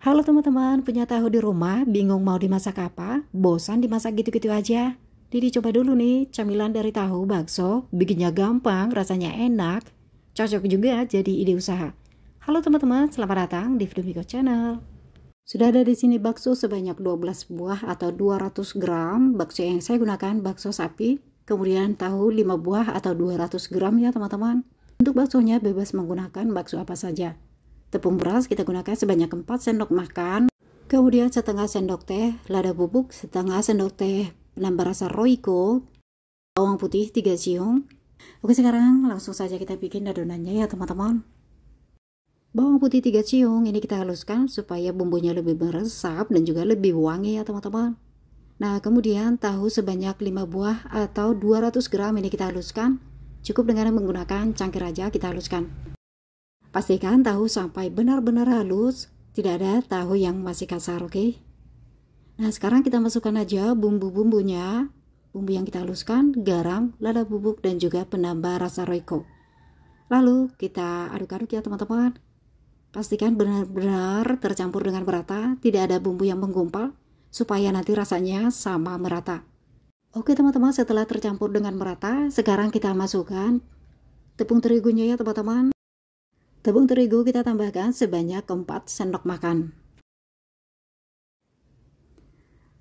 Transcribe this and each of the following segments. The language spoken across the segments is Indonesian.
Halo teman-teman, punya tahu di rumah, bingung mau dimasak apa? Bosan dimasak gitu-gitu aja? Jadi coba dulu nih, camilan dari tahu bakso, bikinnya gampang, rasanya enak. Cocok juga jadi ide usaha. Halo teman-teman, selamat datang di Freedom Miko Channel. Sudah ada di sini bakso sebanyak 12 buah atau 200 gram. Bakso yang saya gunakan bakso sapi, kemudian tahu 5 buah atau 200 gram ya teman-teman. Untuk baksonya bebas menggunakan bakso apa saja. Tepung beras kita gunakan sebanyak 4 sendok makan. Kemudian setengah sendok teh lada bubuk, setengah sendok teh penambah rasa roiko, bawang putih 3 siung. Oke sekarang langsung saja kita bikin adonannya ya teman-teman. Bawang putih 3 siung ini kita haluskan supaya bumbunya lebih meresap dan juga lebih wangi ya teman-teman. Nah, kemudian tahu sebanyak 5 buah atau 200 gram ini kita haluskan. Cukup dengan menggunakan cangkir aja kita haluskan. Pastikan tahu sampai benar-benar halus, tidak ada tahu yang masih kasar, oke? Okay? Nah, sekarang kita masukkan aja bumbu-bumbunya. Bumbu yang kita haluskan, garam, lada bubuk, dan juga penambah rasa roiko. Lalu kita aduk-aduk ya teman-teman. Pastikan benar-benar tercampur dengan merata, tidak ada bumbu yang menggumpal, supaya nanti rasanya sama merata. Oke teman-teman, setelah tercampur dengan merata, sekarang kita masukkan tepung terigunya ya teman-teman. Tepung terigu kita tambahkan sebanyak 4 sendok makan.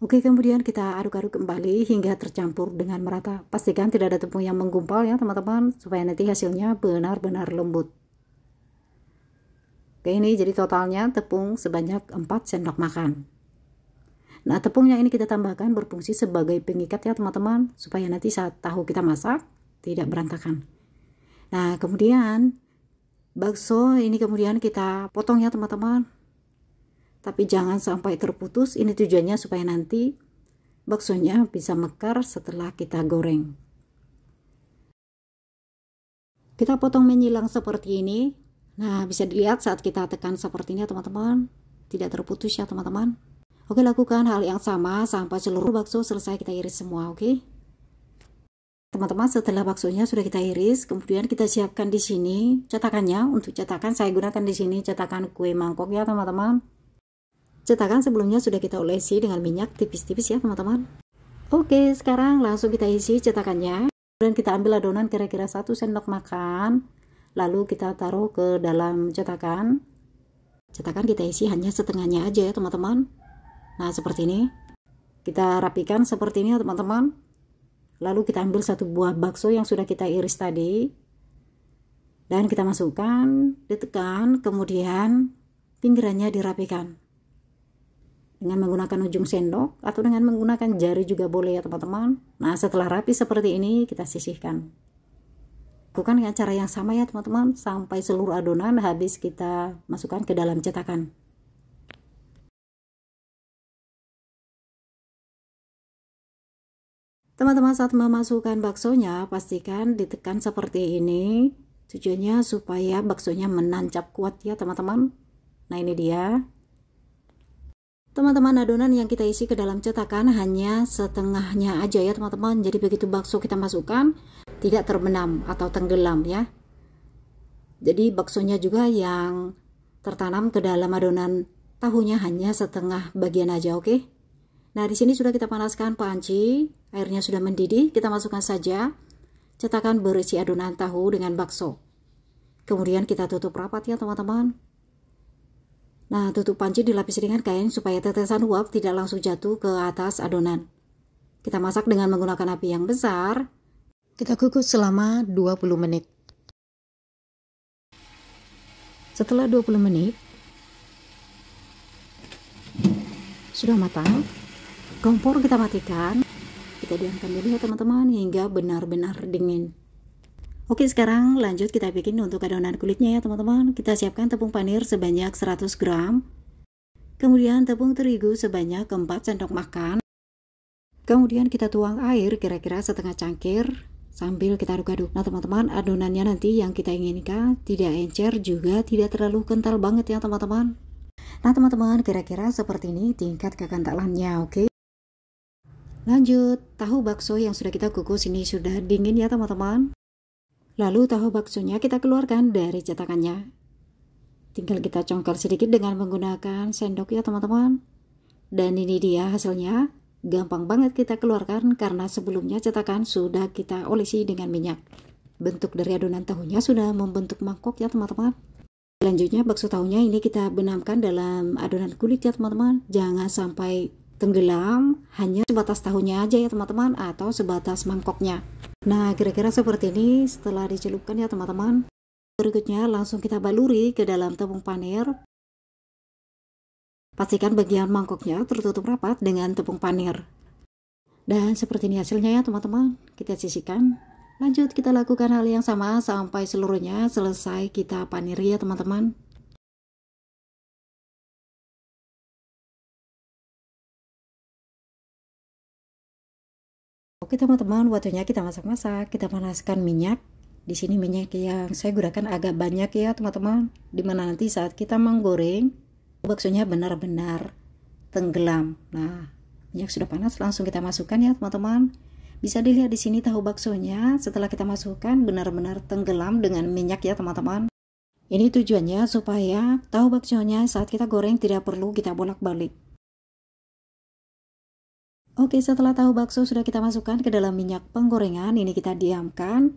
Oke, kemudian kita aduk-aduk kembali hingga tercampur dengan merata. Pastikan tidak ada tepung yang menggumpal ya teman-teman, supaya nanti hasilnya benar-benar lembut. Oke, ini jadi totalnya tepung sebanyak 4 sendok makan. Nah, tepung yang ini kita tambahkan berfungsi sebagai pengikat ya teman-teman, supaya nanti saat tahu kita masak tidak berantakan. Nah, kemudian bakso ini kemudian kita potong ya teman-teman tapi jangan sampai terputus ini tujuannya supaya nanti baksonya bisa mekar setelah kita goreng kita potong menyilang seperti ini nah bisa dilihat saat kita tekan seperti ini ya teman-teman tidak terputus ya teman-teman oke lakukan hal yang sama sampai seluruh bakso selesai kita iris semua oke teman-teman setelah baksonya sudah kita iris kemudian kita siapkan di sini cetakannya untuk cetakan saya gunakan di sini cetakan kue mangkok ya teman-teman cetakan sebelumnya sudah kita olesi dengan minyak tipis-tipis ya teman-teman oke sekarang langsung kita isi cetakannya kemudian kita ambil adonan kira-kira satu sendok makan lalu kita taruh ke dalam cetakan cetakan kita isi hanya setengahnya aja ya teman-teman nah seperti ini kita rapikan seperti ini ya teman-teman Lalu kita ambil satu buah bakso yang sudah kita iris tadi. Dan kita masukkan, ditekan, kemudian pinggirannya dirapikan. Dengan menggunakan ujung sendok atau dengan menggunakan jari juga boleh ya teman-teman. Nah setelah rapi seperti ini kita sisihkan. Lakukan dengan cara yang sama ya teman-teman sampai seluruh adonan habis kita masukkan ke dalam cetakan. Teman-teman saat memasukkan baksonya, pastikan ditekan seperti ini. Tujuannya supaya baksonya menancap kuat ya teman-teman. Nah ini dia. Teman-teman adonan yang kita isi ke dalam cetakan hanya setengahnya aja ya teman-teman. Jadi begitu bakso kita masukkan tidak terbenam atau tenggelam ya. Jadi baksonya juga yang tertanam ke dalam adonan tahunya hanya setengah bagian aja oke. Okay? Nah, di sini sudah kita panaskan panci, airnya sudah mendidih, kita masukkan saja cetakan berisi adonan tahu dengan bakso. Kemudian kita tutup rapat ya, teman-teman. Nah, tutup panci dilapisi dengan kain supaya tetesan uap tidak langsung jatuh ke atas adonan. Kita masak dengan menggunakan api yang besar. Kita kukus selama 20 menit. Setelah 20 menit, sudah matang kompor kita matikan kita diamkan dulu ya teman-teman hingga benar-benar dingin Oke sekarang lanjut kita bikin untuk adonan kulitnya ya teman-teman kita siapkan tepung panir sebanyak 100 gram kemudian tepung terigu sebanyak 4 sendok makan kemudian kita tuang air kira-kira setengah cangkir sambil kita aduk-aduk nah teman-teman adonannya nanti yang kita inginkan tidak encer juga tidak terlalu kental banget ya teman-teman nah teman-teman kira-kira seperti ini tingkat kekentalannya, oke Lanjut, tahu bakso yang sudah kita kukus ini sudah dingin ya teman-teman. Lalu tahu baksonya kita keluarkan dari cetakannya. Tinggal kita congkel sedikit dengan menggunakan sendok ya teman-teman. Dan ini dia hasilnya. Gampang banget kita keluarkan karena sebelumnya cetakan sudah kita olesi dengan minyak. Bentuk dari adonan tahunya sudah membentuk mangkok ya teman-teman. Selanjutnya bakso tahunya ini kita benamkan dalam adonan kulit ya teman-teman. Jangan sampai tenggelam hanya sebatas tahunya aja ya teman-teman atau sebatas mangkoknya. Nah, kira-kira seperti ini setelah dicelupkan ya teman-teman. Berikutnya langsung kita baluri ke dalam tepung panir. Pastikan bagian mangkoknya tertutup rapat dengan tepung panir. Dan seperti ini hasilnya ya teman-teman. Kita sisihkan. Lanjut kita lakukan hal yang sama sampai seluruhnya selesai kita paniri ya teman-teman. Oke teman-teman, waktunya kita masak-masak. Kita panaskan minyak. Di sini minyak yang saya gunakan agak banyak ya teman-teman. Dimana nanti saat kita menggoreng, baksonya benar-benar tenggelam. Nah, minyak sudah panas, langsung kita masukkan ya teman-teman. Bisa dilihat di sini tahu baksonya setelah kita masukkan benar-benar tenggelam dengan minyak ya teman-teman. Ini tujuannya supaya tahu baksonya saat kita goreng tidak perlu kita bolak-balik. Oke, setelah tahu bakso sudah kita masukkan ke dalam minyak penggorengan, ini kita diamkan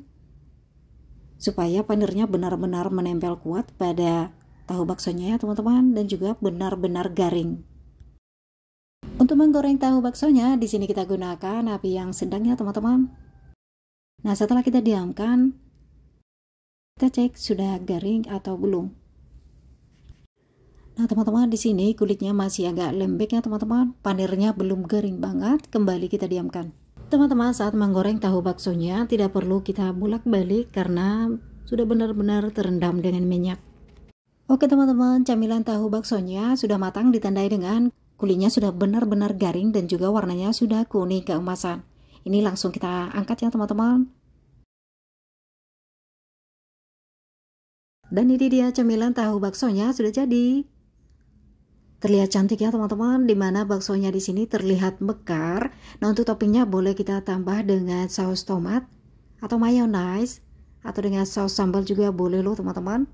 supaya panirnya benar-benar menempel kuat pada tahu baksonya ya teman-teman dan juga benar-benar garing. Untuk menggoreng tahu baksonya, di sini kita gunakan api yang sedang ya teman-teman. Nah, setelah kita diamkan, kita cek sudah garing atau belum. Nah, teman-teman, di sini kulitnya masih agak lembek ya, teman-teman. Panirnya belum garing banget, kembali kita diamkan. Teman-teman, saat menggoreng tahu baksonya, tidak perlu kita bolak-balik karena sudah benar-benar terendam dengan minyak. Oke, teman-teman, camilan tahu baksonya sudah matang ditandai dengan kulitnya sudah benar-benar garing dan juga warnanya sudah kuning keemasan. Ini langsung kita angkat ya, teman-teman. Dan ini dia camilan tahu baksonya sudah jadi. Terlihat cantik ya teman-teman, dimana baksonya di sini terlihat mekar. Nah untuk toppingnya boleh kita tambah dengan saus tomat atau mayonnaise atau dengan saus sambal juga boleh loh teman-teman.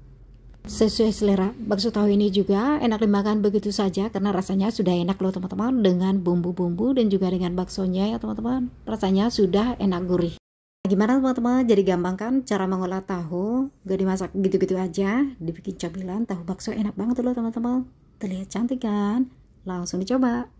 Sesuai selera, bakso tahu ini juga enak dimakan begitu saja karena rasanya sudah enak loh teman-teman dengan bumbu-bumbu dan juga dengan baksonya ya teman-teman. Rasanya sudah enak gurih. gimana teman-teman? Jadi gampang kan cara mengolah tahu? Gak dimasak gitu-gitu aja, dibikin cabilan tahu bakso enak banget loh teman-teman. Terlihat cantik kan? Langsung dicoba.